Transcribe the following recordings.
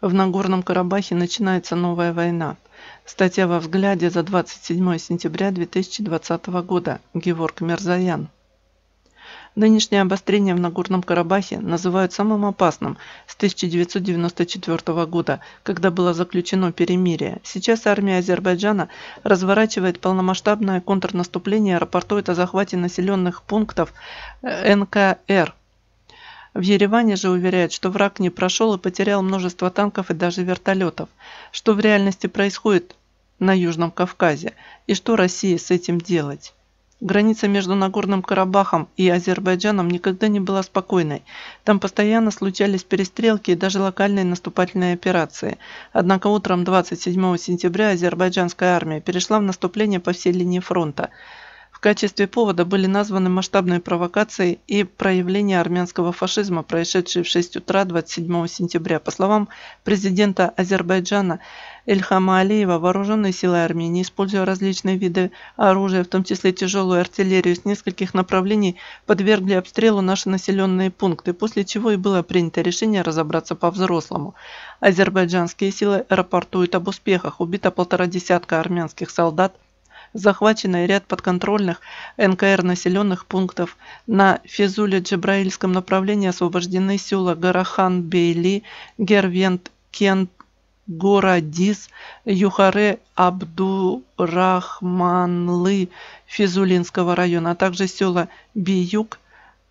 В Нагорном Карабахе начинается новая война. Статья во взгляде за 27 сентября 2020 года. Геворг Мерзаян. Нынешнее обострение в Нагорном Карабахе называют самым опасным с 1994 года, когда было заключено перемирие. Сейчас армия Азербайджана разворачивает полномасштабное контрнаступление, рапортует о захвате населенных пунктов э, НКР – в Ереване же уверяют, что враг не прошел и потерял множество танков и даже вертолетов. Что в реальности происходит на Южном Кавказе и что России с этим делать? Граница между Нагорным Карабахом и Азербайджаном никогда не была спокойной. Там постоянно случались перестрелки и даже локальные наступательные операции. Однако утром 27 сентября азербайджанская армия перешла в наступление по всей линии фронта – в качестве повода были названы масштабные провокации и проявления армянского фашизма, происшедшие в 6 утра 27 сентября. По словам президента Азербайджана Эльхама Алиева, вооруженные силы Армении, используя различные виды оружия, в том числе тяжелую артиллерию с нескольких направлений, подвергли обстрелу наши населенные пункты, после чего и было принято решение разобраться по-взрослому. Азербайджанские силы рапортуют об успехах. Убито полтора десятка армянских солдат – Захваченный ряд подконтрольных НКР населенных пунктов. На Физуле-Джебраильском направлении освобождены села Гарахан, Бейли, Гервент, Кент, Городис, Юхаре, Абдурахманлы Физулинского района, а также села Биюк,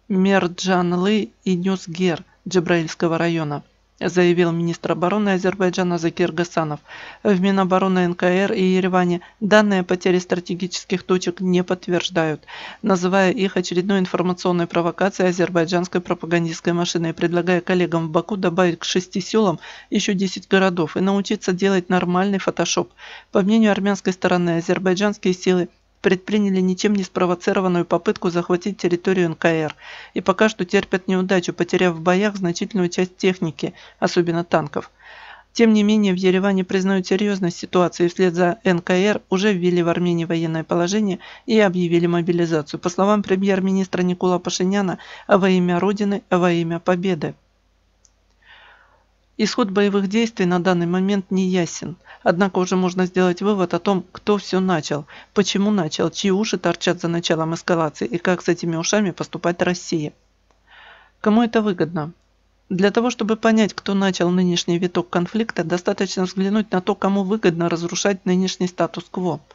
Мерджанлы и Нюсгер Джебраильского района заявил министр обороны Азербайджана Закир Гасанов. В Минобороны НКР и Ереване данные потери стратегических точек не подтверждают, называя их очередной информационной провокацией азербайджанской пропагандистской машины и предлагая коллегам в Баку добавить к шести селам еще 10 городов и научиться делать нормальный фотошоп. По мнению армянской стороны, азербайджанские силы – предприняли ничем не спровоцированную попытку захватить территорию НКР и пока что терпят неудачу, потеряв в боях значительную часть техники, особенно танков. Тем не менее, в Ереване признают серьезность ситуации и вслед за НКР уже ввели в Армении военное положение и объявили мобилизацию. По словам премьер-министра Никола Пашиняна, во имя Родины, во имя Победы. Исход боевых действий на данный момент не ясен, однако уже можно сделать вывод о том, кто все начал, почему начал, чьи уши торчат за началом эскалации и как с этими ушами поступать Россия. Кому это выгодно? Для того, чтобы понять, кто начал нынешний виток конфликта, достаточно взглянуть на то, кому выгодно разрушать нынешний статус-кво –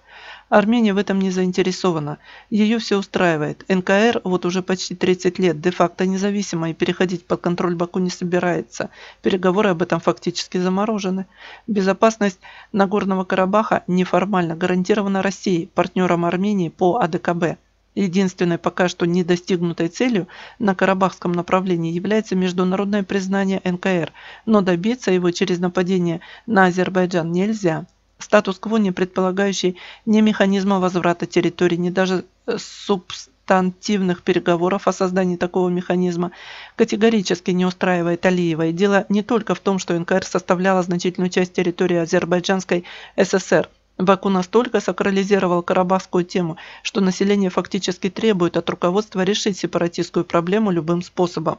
Армения в этом не заинтересована. Ее все устраивает. НКР вот уже почти 30 лет де-факто независимо и переходить под контроль Баку не собирается. Переговоры об этом фактически заморожены. Безопасность Нагорного Карабаха неформально гарантирована Россией, партнером Армении по АДКБ. Единственной пока что недостигнутой целью на карабахском направлении является международное признание НКР, но добиться его через нападение на Азербайджан нельзя статус-кво, не предполагающий ни механизма возврата территории, ни даже э, субстантивных переговоров о создании такого механизма, категорически не устраивает Алиева. И дело не только в том, что НКР составляла значительную часть территории Азербайджанской ССР. Баку настолько сакрализировал карабахскую тему, что население фактически требует от руководства решить сепаратистскую проблему любым способом.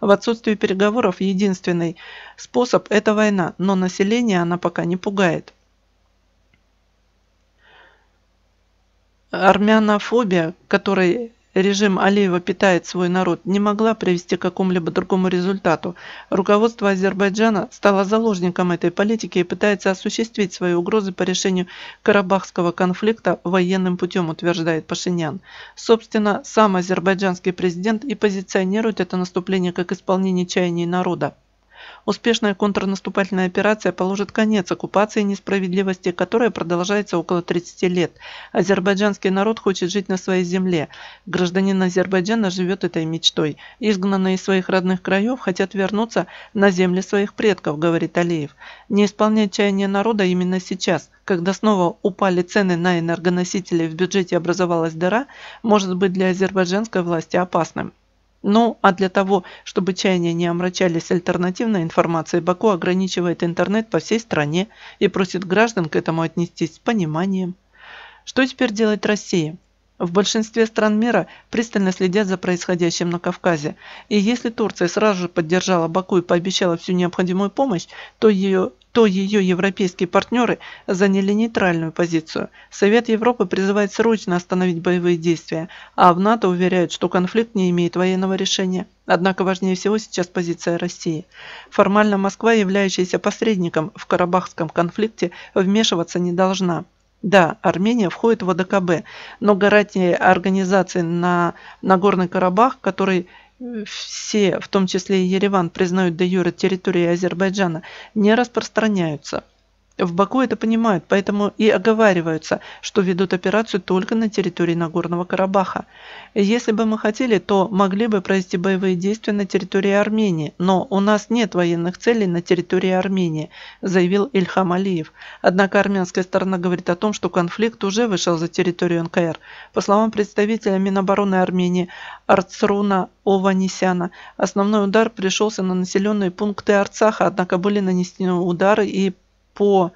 В отсутствии переговоров единственный способ – это война, но население она пока не пугает. армянофобия, которой режим Алиева питает свой народ, не могла привести к какому-либо другому результату. Руководство Азербайджана стало заложником этой политики и пытается осуществить свои угрозы по решению карабахского конфликта военным путем, утверждает Пашинян. Собственно, сам азербайджанский президент и позиционирует это наступление как исполнение чаяний народа. Успешная контрнаступательная операция положит конец оккупации и несправедливости, которая продолжается около 30 лет. Азербайджанский народ хочет жить на своей земле. Гражданин Азербайджана живет этой мечтой. Изгнанные из своих родных краев хотят вернуться на земли своих предков, говорит Алиев. Не исполнять чаяния народа именно сейчас, когда снова упали цены на энергоносители в бюджете образовалась дыра, может быть для азербайджанской власти опасным. Ну, а для того, чтобы чаяния не омрачались альтернативной информацией, Баку ограничивает интернет по всей стране и просит граждан к этому отнестись с пониманием. Что теперь делать России? В большинстве стран мира пристально следят за происходящим на Кавказе, и если Турция сразу же поддержала Баку и пообещала всю необходимую помощь, то ее то ее европейские партнеры заняли нейтральную позицию. Совет Европы призывает срочно остановить боевые действия, а в НАТО уверяют, что конфликт не имеет военного решения. Однако важнее всего сейчас позиция России. Формально Москва, являющаяся посредником в Карабахском конфликте, вмешиваться не должна. Да, Армения входит в ОДКБ, а но гарантии организации на Нагорный Карабах, который э, все, в том числе и Ереван, признают де юре территорией Азербайджана, не распространяются. В Баку это понимают, поэтому и оговариваются, что ведут операцию только на территории Нагорного Карабаха. Если бы мы хотели, то могли бы провести боевые действия на территории Армении, но у нас нет военных целей на территории Армении, заявил Ильхам Алиев. Однако армянская сторона говорит о том, что конфликт уже вышел за территорию НКР. По словам представителя Минобороны Армении Арцруна Ованисяна, основной удар пришелся на населенные пункты Арцаха, однако были нанесены удары и по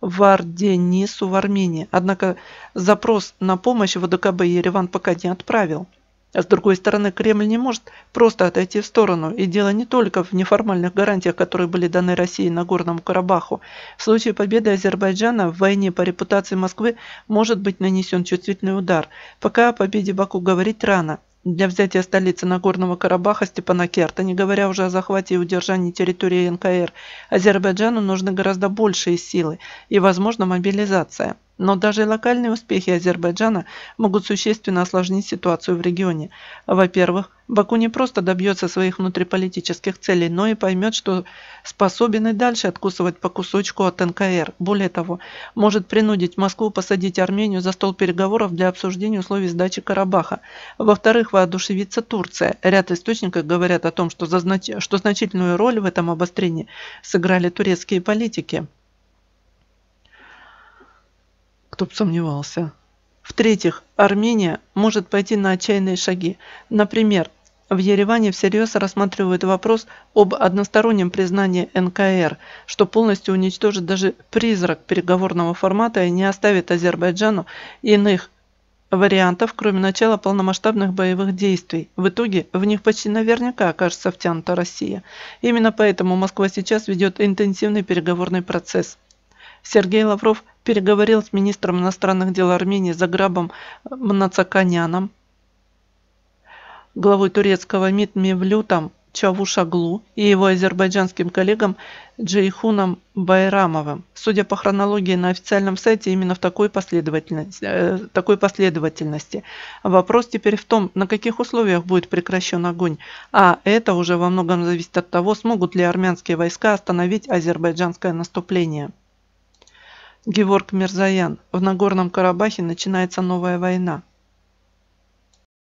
Варденису в Армении. Однако запрос на помощь ВДКБ Ереван пока не отправил. с другой стороны, Кремль не может просто отойти в сторону. И дело не только в неформальных гарантиях, которые были даны России на Горном Карабаху. В случае победы Азербайджана в войне по репутации Москвы может быть нанесен чувствительный удар. Пока о победе Баку говорить рано для взятия столицы Нагорного Карабаха Степанакерта, не говоря уже о захвате и удержании территории НКР, Азербайджану нужны гораздо большие силы и, возможно, мобилизация. Но даже локальные успехи Азербайджана могут существенно осложнить ситуацию в регионе. Во-первых, Баку не просто добьется своих внутриполитических целей, но и поймет, что способен и дальше откусывать по кусочку от НКР. Более того, может принудить Москву посадить Армению за стол переговоров для обсуждения условий сдачи Карабаха. Во-вторых, воодушевится Турция. Ряд источников говорят о том, что, за, что значительную роль в этом обострении сыграли турецкие политики. Кто бы сомневался. В-третьих, Армения может пойти на отчаянные шаги. Например, в Ереване всерьез рассматривают вопрос об одностороннем признании НКР, что полностью уничтожит даже призрак переговорного формата и не оставит Азербайджану иных вариантов, кроме начала полномасштабных боевых действий. В итоге в них почти наверняка окажется втянута Россия. Именно поэтому Москва сейчас ведет интенсивный переговорный процесс. Сергей Лавров переговорил с министром иностранных дел Армении Заграбом Мнацаканяном, главой турецкого МИД Мевлютом Чавушаглу и его азербайджанским коллегам Джейхуном Байрамовым. Судя по хронологии на официальном сайте, именно в такой последовательности, э, такой последовательности. Вопрос теперь в том, на каких условиях будет прекращен огонь, а это уже во многом зависит от того, смогут ли армянские войска остановить азербайджанское наступление. Геворг Мерзаян. В Нагорном Карабахе начинается новая война.